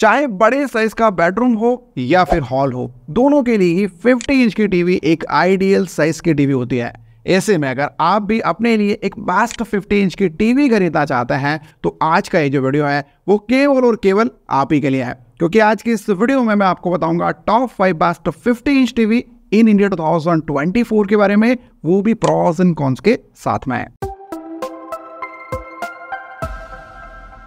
चाहे बड़े साइज का बेडरूम हो या फिर हॉल हो दोनों के लिए ही 50 इंच की टीवी एक आइडियल साइज की टीवी होती है ऐसे में अगर आप भी अपने लिए एक बेस्ट 50 इंच की टीवी खरीदना चाहते हैं तो आज का ये जो वीडियो है वो केवल और केवल आप ही के लिए है क्योंकि आज की इस वीडियो में मैं आपको बताऊंगा top five best fifty inch TV in India two के बारे में वो भी प्रॉस एंड कॉन्स के साथ में है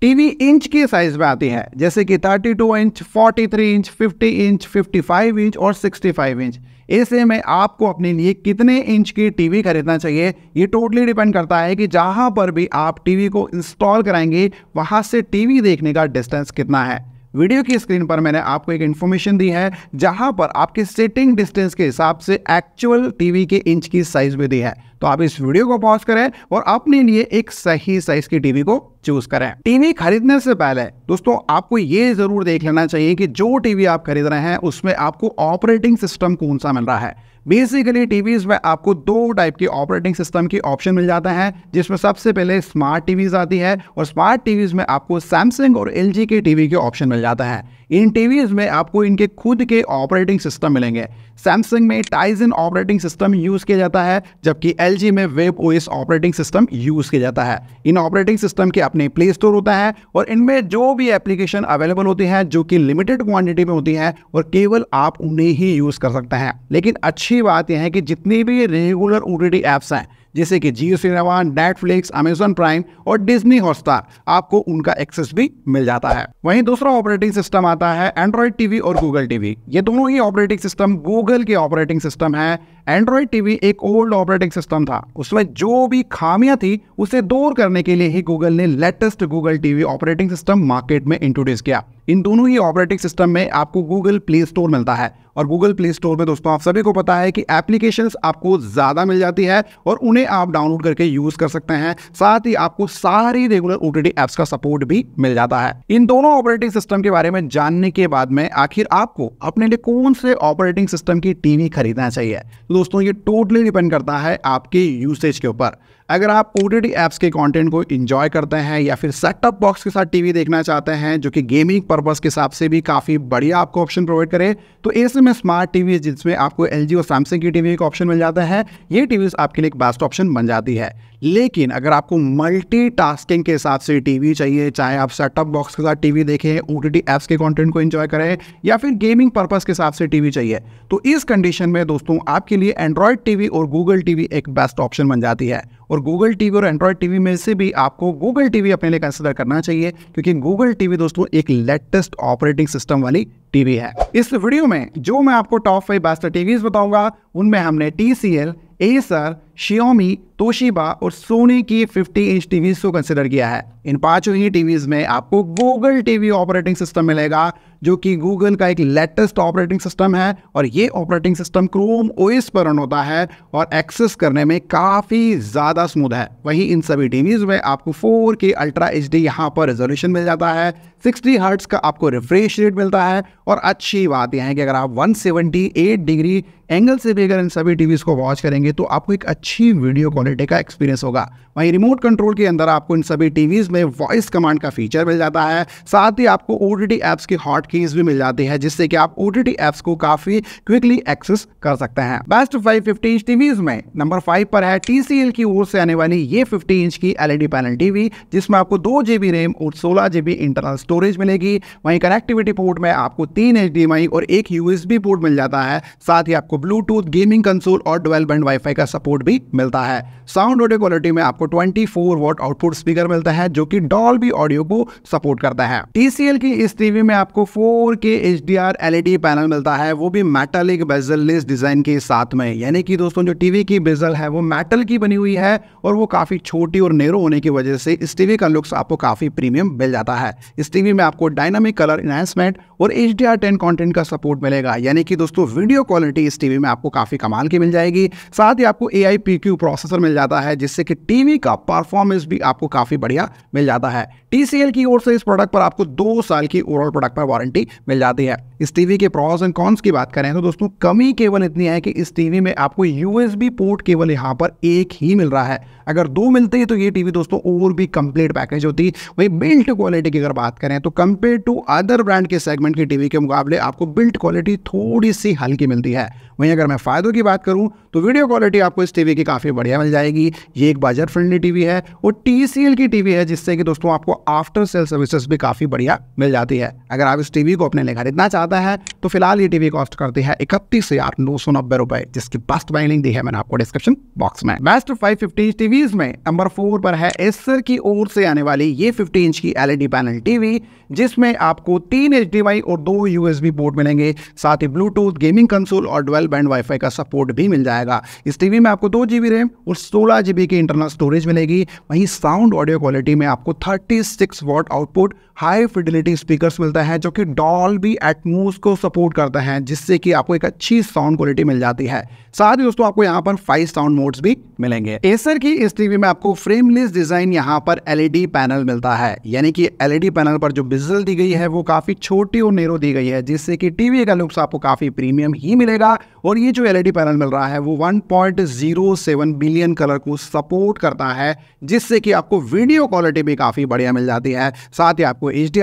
टीवी इंच की साइज में आती है जैसे कि 32 इंच 43 इंच 50 इंच 55 इंच और 65 इंच ऐसे में आपको अपने लिए कितने इंच की टीवी खरीदना चाहिए ये टोटली डिपेंड करता है कि जहाँ पर भी आप टीवी को इंस्टॉल कराएंगे वहाँ से टीवी देखने का डिस्टेंस कितना है वीडियो की स्क्रीन पर मैंने आपको एक इन्फॉर्मेशन दी है जहां पर आपके सेटिंग डिस्टेंस के हिसाब से एक्चुअल टीवी के इंच की साइज भी दी है तो आप इस वीडियो को पॉज करें और अपने लिए एक सही साइज की टीवी को चूज करें टीवी खरीदने से पहले दोस्तों आपको ये जरूर देख लेना चाहिए कि जो टीवी आप खरीद रहे हैं उसमें आपको ऑपरेटिंग सिस्टम कौन सा मिल रहा है बेसिकली टीवीज में आपको दो टाइप के ऑपरेटिंग सिस्टम की ऑप्शन मिल जाता है जिसमें सबसे पहले स्मार्ट टीवीज आती है और स्मार्ट टीवीज में आपको सैमसंग और एल के टीवी के ऑप्शन मिल जाता है इन टीवीज में आपको इनके खुद के ऑपरेटिंग सिस्टम मिलेंगे सैमसंग में टाइजन ऑपरेटिंग सिस्टम यूज किया जाता है जबकि एल में web S operating system use किया जाता है इन ऑपरेटिंग सिस्टम के अपने प्ले स्टोर होता है और इनमें जो भी एप्लीकेशन अवेलेबल होती है जो कि लिमिटेड क्वांटिटी में होती है और केवल आप उन्हें ही यूज कर सकते हैं लेकिन अच्छी अच्छी बात यह है कि जितनी भी रेगुलर ओ टी ऐप्स हैं जैसे कि Jio cinema Netflix Amazon prime और डिजनी हॉटस्टार आपको उनका एक्सेस भी मिल जाता है वहीं दूसरा ऑपरेटिंग सिस्टम आता है एंड्रॉयड टीवी और गूगल टीवी ये दोनों ही ऑपरेटिंग सिस्टम गूगल के ऑपरेटिंग सिस्टम है एंड्रॉयड टीवी एक ओल्ड ऑपरेटिंग सिस्टम था उसमें जो भी खामियां थी उसे दूर करने के लिए ही गूगल ने latest Google TV operating system market में इंट्रोड्यूस किया इन दोनों ही ऑपरेटिंग सिस्टम में आपको गूगल प्ले स्टोर मिलता है और गूगल प्ले स्टोर में दोस्तों आप सभी को पता है कि एप्लीकेशंस आपको ज़्यादा मिल जाती है और उन्हें आप डाउनलोड करके यूज़ कर सकते हैं साथ ही आपको सारी रेगुलर ओ एप्स का सपोर्ट भी मिल जाता है इन दोनों ऑपरेटिंग सिस्टम के बारे में जानने के बाद में आखिर आपको अपने लिए कौन से ऑपरेटिंग सिस्टम की टीवी खरीदना चाहिए तो दोस्तों ये टोटली डिपेंड करता है आपके यूसेज के ऊपर अगर आप ओ टी एप्स के कंटेंट को इन्जॉय करते हैं या फिर सेटअप बॉक्स के साथ टीवी देखना चाहते हैं जो कि गेमिंग पर्पज़ के हिसाब से भी काफ़ी बढ़िया आपको ऑप्शन प्रोवाइड करे तो ऐसे में स्मार्ट टीवी जिसमें आपको एल और सैमसंग की टीवी का ऑप्शन मिल जाता है ये टीवीज़ आपके लिए एक बेस्ट ऑप्शन बन जाती है लेकिन अगर आपको मल्टीटास्किंग के हिसाब से टीवी चाहिए चाहे आप सेटअप बॉक्स के साथ टीवी देखें ओ टी के कंटेंट को एंजॉय करें या फिर गेमिंग पर्पस के हिसाब से टीवी चाहिए तो इस कंडीशन में दोस्तों आपके लिए एंड्रॉयड टीवी और गूगल टीवी एक बेस्ट ऑप्शन बन जाती है और गूगल टीवी और एंड्रॉयड टीवी में से भी आपको गूगल टीवी अपने लिए कंसिडर करना चाहिए क्योंकि गूगल टीवी दोस्तों एक लेटेस्ट ऑपरेटिंग सिस्टम वाली टीवी है इस वीडियो में जो मैं आपको टॉप फाइव बेस्ट टीवी बताऊंगा उनमें हमने T C L Acer Xiaomi Toshiba और सोनी की 50 इंच टीवी को कंसिडर किया है इन पांचों ही टीवीज में आपको गूगल टीवी ऑपरेटिंग सिस्टम मिलेगा जो कि गूगल का एक लेटेस्ट ऑपरेटिंग सिस्टम है और ये ऑपरेटिंग सिस्टम क्रोम ओएस पर रन होता है और एक्सेस करने में काफ़ी ज़्यादा स्मूथ है वहीं इन सभी टीवीज में आपको फोर के अल्ट्रा एच डी यहाँ पर रेजोल्यूशन मिल जाता है सिक्सटी हर्ट्स का आपको रिफ्रेश रेट मिलता है और अच्छी बात यह है कि अगर आप वन डिग्री एंगल से भी अगर इन सभी टीवीज़ को वॉच करेंगे तो आपको एक अच्छी अच्छी वीडियो क्वालिटी का एक्सपीरियंस होगा वहीं रिमोट कंट्रोल के अंदर आपको इन सभी टीवीज़ में वॉइस कमांड का फीचर मिल जाता है साथ ही आपको ओ टी एप्स की हॉट कीज भी मिल जाती है जिससे कि आप ओ टी एप्स को काफ़ी क्विकली एक्सेस कर सकते हैं best five fifty inch TVs में नंबर फाइव पर है टी की ओर से आने वाली ये फिफ्टी इंच की एलईडी पैनल टीवी जिसमें आपको दो जीबी रैम और सोलह जीबी इंटरनल स्टोरेज मिलेगी वहीं कनेक्टिविटी पोर्ट में आपको तीन एच और एक यूएसबी पोर्ट मिल जाता है साथ ही आपको ब्लूटूथ गेमिंग कंसोल और डुअल बैंड वाईफाई का सपोर्ट भी भी मिलता है साउंड ऑडियो क्वालिटी में आपको 24 फोर वॉट आउटपुट स्पीकर मिलता है जो कि डॉल भी ऑडियो को सपोर्ट करता है TCL की इस टीवी में आपको 4K HDR LED पैनल मिलता है वो भी मेटालिक बेजललेस डिजाइन के साथ में यानी कि दोस्तों जो टीवी की बेजल है वो मेटल की बनी हुई है और वो काफी छोटी और नेरो होने की वजह से इस टीवी का लुक्स आपको काफी प्रीमियम मिल जाता है इस टीवी में आपको डायनामिक कलर इनहेंसमेंट और H D R ten content का सपोर्ट मिलेगा यानी कि दोस्तों वीडियो क्वालिटी इस टीवी में आपको काफी कमाल की मिल जाएगी साथ ही आपको A I P Q processor मिल जाता है जिससे कि टीवी का परफॉर्मेंस भी आपको काफ़ी बढ़िया मिल जाता है टीसीएल की ओर से इस प्रोडक्ट पर आपको दो साल की ओवरऑल प्रोडक्ट पर वारंटी मिल जाती है इस टीवी के प्रॉस एंड कॉन्स की बात करें तो दोस्तों कमी केवल इतनी है कि इस टीवी में आपको यूएसबी पोर्ट केवल यहाँ पर एक ही मिल रहा है अगर दो मिलते हैं तो ये टीवी दोस्तों और भी कंप्लीट पैकेज होती वही बिल्ट क्वालिटी की अगर बात करें तो कंपेयर टू अदर ब्रांड के सेगमेंट की टीवी के मुकाबले आपको बिल्ट क्वालिटी थोड़ी सी हल्की मिलती है वहीं अगर मैं फ़ायदों की बात करूँ तो वीडियो क्वालिटी आपको इस टीवी कि काफ़ी बढ़िया मिल जाएगी ये एक बजट फ्रेंडली टीवी है और टी की टीवी है जिससे कि दोस्तों आपको आफ्टर सेल सर्विसेज भी काफ़ी बढ़िया मिल जाती है अगर आप इस टीवी को अपने लिए खरीदना चाहता है तो फिलहाल ये टीवी कॉस्ट करती है इकतीस हजार नौ सौ नब्बे रुपए जिसकी बेस्ट बाइंग लिंक दी है मैंने आपको डिस्क्रिप्शन बॉक्स में बेस्ट फाइव फिफ्टी टीवीज में नंबर फोर पर है एसर की ओर से आने वाली ये फिफ्टी इंच की एलईडी पैनल e टीवी जिसमें आपको तीन एच और दो यूएसबी पोर्ट मिलेंगे साथ ही ब्लूटूथ गेमिंग कंसोल और ड्वेल्व बैंड वाईफाई का सपोर्ट भी मिल जाएगा इस टीवी में आपको दो जी बी रैम और सोलह जी बी की इंटरनल स्टोरेज मिलेगी वहीं साउंड ऑडियो क्वालिटी में आपको thirty six watt output high fidelity speakers मिलता है जो कि डॉल डॉल्बी एटमोस को सपोर्ट करता है जिससे कि आपको एक अच्छी साउंड क्वालिटी मिल जाती है साथ ही दोस्तों आपको यहाँ पर फाइव साउंड मोड्स भी मिलेंगे एसर की इस टीवी में आपको फ्रेमलेस डिजाइन यहाँ पर एलईडी पैनल e मिलता है यानी कि एलईडी पैनल e पर जो बिजल दी गई है वो काफी छोटी और नेरो दी गई है जिससे कि टीवी का लुक्स आपको काफी प्रीमियम ही मिलेगा और ये जो एल पैनल e मिल रहा है वो 1.07 बिलियन कलर को सपोर्ट करता है जिससे कि आपको वीडियो क्वालिटी भी काफ़ी बढ़िया मिल जाती है साथ ही आपको एच डी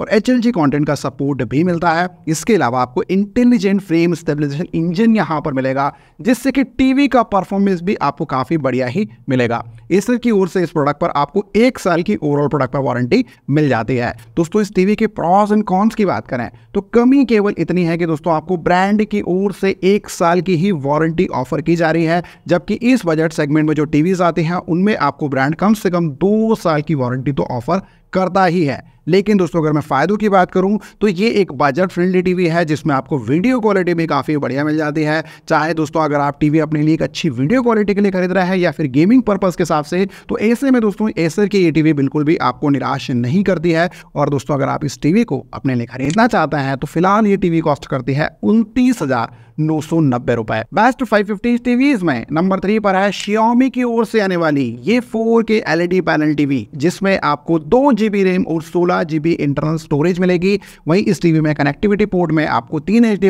और एच कंटेंट का सपोर्ट भी मिलता है इसके अलावा आपको इंटेलिजेंट फ्रेम स्टेबलाइजेशन इंजन यहाँ पर मिलेगा जिससे कि टीवी का परफॉर्मेंस भी आपको काफ़ी बढ़िया ही मिलेगा इस की ओर से इस प्रोडक्ट पर आपको एक साल की ओवरऑल प्रोडक्ट पर वारंटी मिल जाती है दोस्तों इस टीवी के प्रॉस एंड कॉन्स की बात करें तो कमी केवल इतनी है कि दोस्तों आपको ब्रांड की ओर से एक एक साल की ही वारंटी ऑफर की जा रही है जबकि इस बजट सेगमेंट में जो टीवीज आते हैं उनमें आपको ब्रांड कम से कम दो साल की वारंटी तो ऑफर करता ही है लेकिन दोस्तों अगर मैं फ़ायदों की बात करूं तो ये एक बजट फ्रेंडली टीवी है जिसमें आपको वीडियो क्वालिटी भी काफ़ी बढ़िया मिल जाती है चाहे दोस्तों अगर आप टीवी अपने लिए एक अच्छी वीडियो क्वालिटी के लिए खरीद रहे हैं या फिर गेमिंग पर्पज़ के हिसाब से तो ऐसे में दोस्तों एसर की ये टीवी बिल्कुल भी आपको निराश नहीं करती है और दोस्तों अगर आप इस टीवी को अपने लिए खरीदना चाहते हैं तो फिलहाल ये टीवी कॉस्ट करती है उनतीस हजार नौ सौ नब्बे रुपए बेस्ट फाइव फिफ्टी टीवीज में नंबर थ्री पर है शियोमी की ओर से आने वाली ये फोर के एलईडी पैनल टीवी जिसमें आपको दो जीबी रैम और सोलह सोलह जी इंटरनल स्टोरेज मिलेगी वहीं इस टीवी में कनेक्टिविटी पोर्ट में आपको तीन एच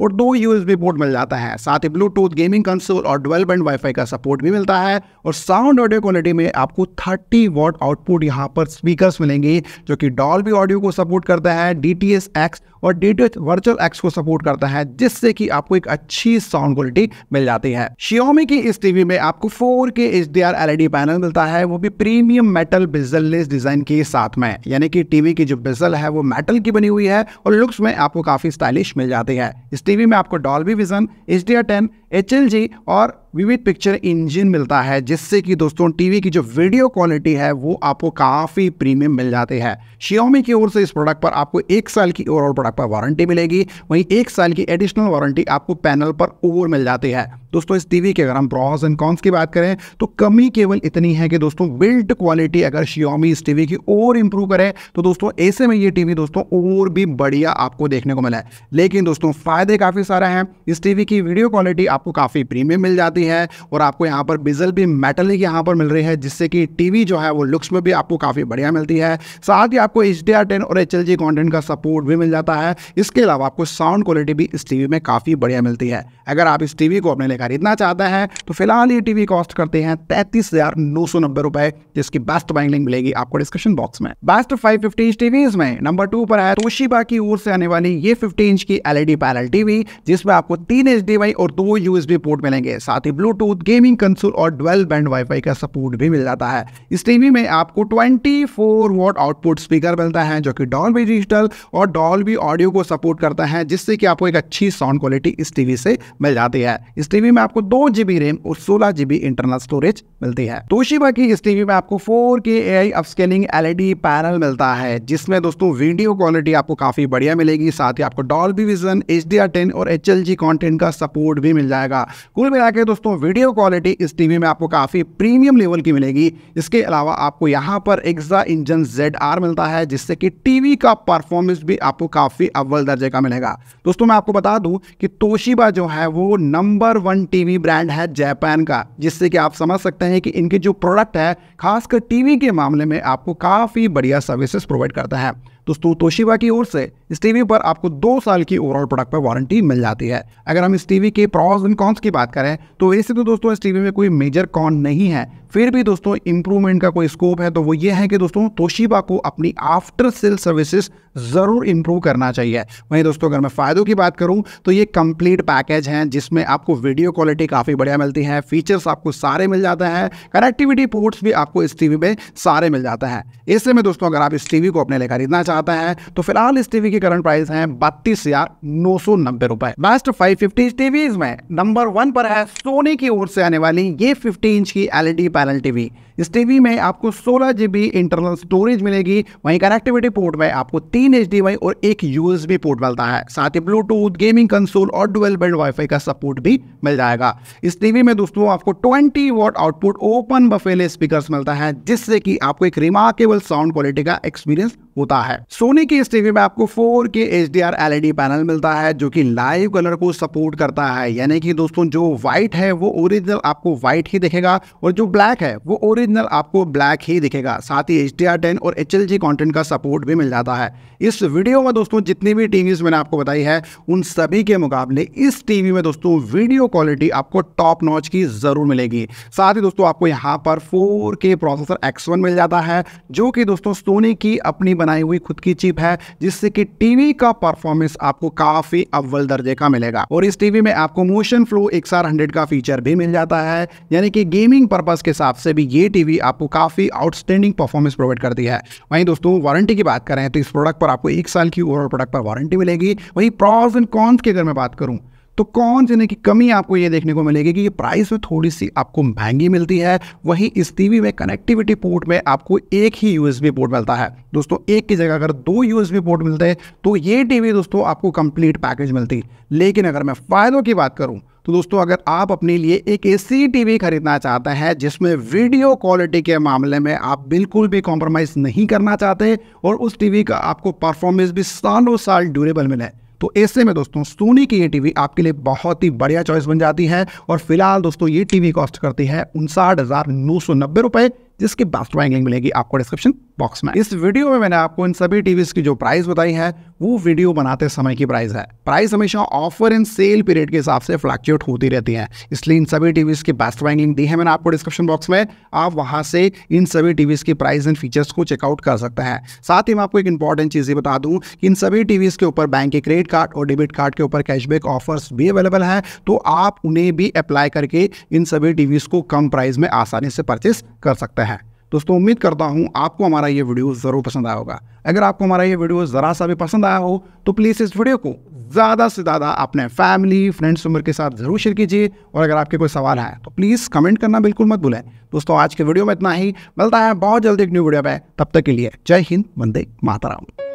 और दो यूएसबी पोर्ट मिल जाता है साथ ही ब्लूटूथ गेमिंग कंसोल और डुअल बैंड वाईफाई का सपोर्ट भी मिलता है और साउंड ऑडियो क्वालिटी में आपको थर्टी वॉट आउटपुट यहाँ पर स्पीकर्स मिलेंगे जो कि डॉल भी ऑडियो को सपोर्ट करता है डी टी एस एक्स और डी टी वर्चुअल एक्स को सपोर्ट करता है जिससे कि आपको एक अच्छी साउंड क्वालिटी मिल जाती है शियोमी की इस टीवी में आपको फोर के एच डी आर पैनल मिलता है वो भी प्रीमियम मेटल बिजलेस डिजाइन के साथ में यानी कि टीवी की जो बिजल है वो मेटल की बनी हुई है और लुक्स में आपको काफ़ी स्टाइलिश मिल जाती है इस टीवी में आपको डॉल्बी विजन एच डी और विविध पिक्चर इंजन मिलता है जिससे कि दोस्तों टीवी की जो वीडियो क्वालिटी है वो आपको काफ़ी प्रीमियम मिल जाती है शियोमी की ओर से इस प्रोडक्ट पर आपको एक साल की ओवरऑल प्रोडक्ट पर वारंटी मिलेगी वहीं एक साल की एडिशनल वारंटी आपको पैनल पर ओवर मिल जाती है दोस्तों इस टीवी के अगर हम प्रॉज एंड कॉन्स की बात करें तो कमी केवल इतनी है कि दोस्तों बिल्ट क्वालिटी अगर शियोमी इस टीवी की और इम्प्रूव करे तो दोस्तों ऐसे में ये टीवी दोस्तों और भी बढ़िया आपको देखने को मिला है लेकिन दोस्तों फायदे काफ़ी सारे हैं इस टीवी की वीडियो क्वालिटी आपको काफ़ी प्रीमियम मिल जाती है रही है और आपको यहाँ पर बिजल भी मेटल की यहाँ पर मिल रही है जिससे कि टीवी जो है वो लुक्स में भी आपको काफ़ी बढ़िया मिलती है साथ ही आपको एच डी और एच एल कंटेंट का सपोर्ट भी मिल जाता है इसके अलावा आपको साउंड क्वालिटी भी इस टी में काफ़ी बढ़िया मिलती है अगर आप इस टी को अपने लिए खरीदना चाहते हैं तो फिलहाल ये टी कॉस्ट करते हैं तैंतीस हज़ार नौ सौ नब्बे रुपए जिसकी बेस्ट बाइंग लिंक मिलेगी आपको डिस्कशन बॉक्स में best five fifty inch TV में नंबर टू पर है तोशीबा की ओर से आने वाली ये फिफ्टी इंच की एलईडी पैनल टीवी जिसमें आपको तीन एच और दो यूएसबी पोर्ट मिलेंगे साथ आगे ब्लूटूथ गेमिंग कंसोल और ट्वेल्व बैंड वाईफाई का सपोर्ट भी मिल जाता है इस टीवी में आपको 24 फोर वॉट आउटपुट स्पीकर मिलता है जो कि डॉल्बी डिजिटल और डॉल्बी ऑडियो को सपोर्ट करता है जिससे कि आपको एक अच्छी साउंड क्वालिटी इस टीवी से मिल जाती है इस टीवी में आपको दो जीबी रैम और सोलह जीबी इंटरनल स्टोरेज मिलती है तोशिबा की इस टीवी में आपको four K A I upscaling LED panel मिलता है जिसमें दोस्तों वीडियो क्वालिटी आपको काफी बढ़िया मिलेगी साथ ही आपको Dolby Vision H D R ten और एच एल जी कॉन्टेंट का सपोर्ट भी मिल जाएगा कुल मिलाकर दोस्तों दोस्तों वीडियो क्वालिटी इस टीवी में आपको काफ़ी प्रीमियम लेवल की मिलेगी इसके अलावा आपको यहाँ पर एक्सा इंजन जेड आर मिलता है जिससे कि टीवी का परफॉर्मेंस भी आपको काफ़ी अव्वल दर्जे का मिलेगा दोस्तों मैं आपको बता दूँ कि तोशिबा जो है वो नंबर वन टीवी ब्रांड है जापान का जिससे कि आप समझ सकते हैं कि इनके जो प्रोडक्ट है खासकर टीवी के मामले में आपको काफ़ी बढ़िया सर्विसेस प्रोवाइड करता है दोस्तों तोशिबा की ओर से इस टीवी पर आपको दो साल की ओवरऑल प्रोडक्ट पर वारंटी मिल जाती है अगर हम इस टीवी के प्रॉस एंड कॉन्स की बात करें तो वैसे तो दोस्तों इस टीवी में कोई मेजर कॉन नहीं है फिर भी दोस्तों इंप्रूवमेंट का कोई स्कोप है तो वो ये है कि दोस्तों तोशिबा को अपनी आफ्टर सेल सर्विसेज ज़रूर इंप्रूव करना चाहिए वहीं दोस्तों अगर मैं फ़ायदों की बात करूं तो ये कंप्लीट पैकेज हैं जिसमें आपको वीडियो क्वालिटी काफ़ी बढ़िया मिलती है फीचर्स आपको सारे मिल जाते हैं कनेक्टिविटी पोर्ट्स भी आपको इस टीवी में सारे मिल जाते हैं इससे में दोस्तों अगर आप इस टीवी को अपने लिए खरीदना चाहते हैं तो फिलहाल इस टीवी की करंट प्राइस है बत्तीस हजार नौ सौ नब्बे रुपए बेस्ट फाइव फिफ्टी टीवी में नंबर वन पर है सोनी की ओर से आने वाली ये फिफ्टी इंच की LED panel e Panel TV. इस टीवी में आपको सोलह जीबी इंटरनल स्टोरेज मिलेगी वहीं कनेक्टिविटी पोर्ट में आपको तीन एच और एक यूएसबी पोर्ट मिलता है साथ ही ब्लूटूथ गेमिंग कंसोल और डुअल बैंड वाईफाई का सपोर्ट भी मिल जाएगा इस टीवी में दोस्तों आपको 20 watt output open baffle speakers मिलता है जिससे कि आपको एक रिमार्केबल साउंड क्वालिटी का एक्सपीरियंस होता है सोनी की इस टीवी में आपको 4K HDR LED पैनल मिलता है जो कि लाइव कलर को सपोर्ट करता है यानी कि दोस्तों जो व्हाइट है वो ओरिजिनल आपको व्हाइट ही दिखेगा और जो ब्लैक है वो ओरिजिनल सिग्नल आपको ब्लैक ही दिखेगा साथ ही एच टेन और एच एल कंटेंट का सपोर्ट भी मिल जाता है इस वीडियो में दोस्तों जितनी भी टीवीज मैंने आपको बताई है उन सभी के मुकाबले इस टीवी में दोस्तों वीडियो क्वालिटी आपको टॉप नॉच की ज़रूर मिलेगी साथ ही दोस्तों आपको यहाँ पर फोर के प्रोसेसर एक्स मिल जाता है जो कि दोस्तों सोनी की अपनी बनाई हुई खुद की चिप है जिससे कि टीवी का परफॉर्मेंस आपको काफ़ी अव्वल दर्जे का मिलेगा और इस टीवी में आपको मोशन फ्लो एक्स का फीचर भी मिल जाता है यानी कि गेमिंग पर्पज़ के हिसाब से भी ये टीवी आपको काफ़ी आउटस्टैंडिंग परफॉर्मेंस प्रोवाइड करती है वहीं दोस्तों वारंटी की बात करें तो इस प्रोडक्ट पर आपको एक साल की ओवरऑल प्रोडक्ट पर वारंटी मिलेगी वहीं प्रॉज एंड कॉन्स की अगर मैं बात करूँ तो कौन जिन्हें की कमी आपको ये देखने को मिलेगी कि ये प्राइस में थोड़ी सी आपको महंगी मिलती है वहीं इस टीवी में कनेक्टिविटी पोर्ट में आपको एक ही यूएसबी पोर्ट मिलता है दोस्तों एक की जगह अगर दो यूएसबी पोर्ट मिलते हैं तो ये टीवी दोस्तों आपको कंप्लीट पैकेज मिलती लेकिन अगर मैं फ़ायदों की बात करूँ तो दोस्तों अगर आप अपने लिए एक ऐसी टीवी खरीदना चाहते हैं जिसमें वीडियो क्वालिटी के मामले में आप बिल्कुल भी कॉम्प्रोमाइज़ नहीं करना चाहते और उस टीवी का आपको परफॉर्मेंस भी सालों साल ड्यूरेबल मिले तो ऐसे में दोस्तों सोनी की ये टीवी आपके लिए बहुत ही बढ़िया चॉइस बन जाती है और फिलहाल दोस्तों ये टीवी कॉस्ट करती है उनसाठ हज़ार नौ सौ नब्बे रुपये जिसकी बेस्ट रैंकिंग मिलेगी आपको डिस्क्रिप्शन बॉक्स में इस वीडियो में मैंने आपको इन सभी टीवी की जो प्राइस बताई है वो वीडियो बनाते समय की प्राइस है प्राइस हमेशा ऑफर एंड सेल पीरियड के हिसाब से फ्लैक्चुएट होती रहती है इसलिए इन सभी टीवी की बेस्ट रैंकिंग दी है मैंने आपको डिस्क्रिप्शन बॉक्स में आप वहां से इन सभी टीवी की प्राइस एंड फीचर्स को चेकआउट कर सकते हैं साथ ही मैं आपको एक इंपॉर्टेंट चीज़ बता दूं कि इन सभी टीवी के ऊपर बैंक के क्रेडिट कार्ड और डेबिट कार्ड के ऊपर कैशबैक ऑफर्स भी अवेलेबल है तो आप उन्हें भी अप्लाई करके इन सभी टीवी को कम प्राइस में आसानी से परचेस कर सकते हैं दोस्तों उम्मीद करता हूँ आपको हमारा ये वीडियो ज़रूर पसंद आया होगा अगर आपको हमारा ये वीडियो ज़रा सा भी पसंद आया हो तो प्लीज़ इस वीडियो को ज़्यादा से ज़्यादा अपने फैमिली फ्रेंड्स उम्र के साथ ज़रूर शेयर कीजिए और अगर आपके कोई सवाल है तो प्लीज़ कमेंट करना बिल्कुल मत भूलें दोस्तों आज के वीडियो में इतना ही मिलता है बहुत जल्दी एक न्यू वीडियो पर तब तक के लिए जय हिंद वंदे माताराम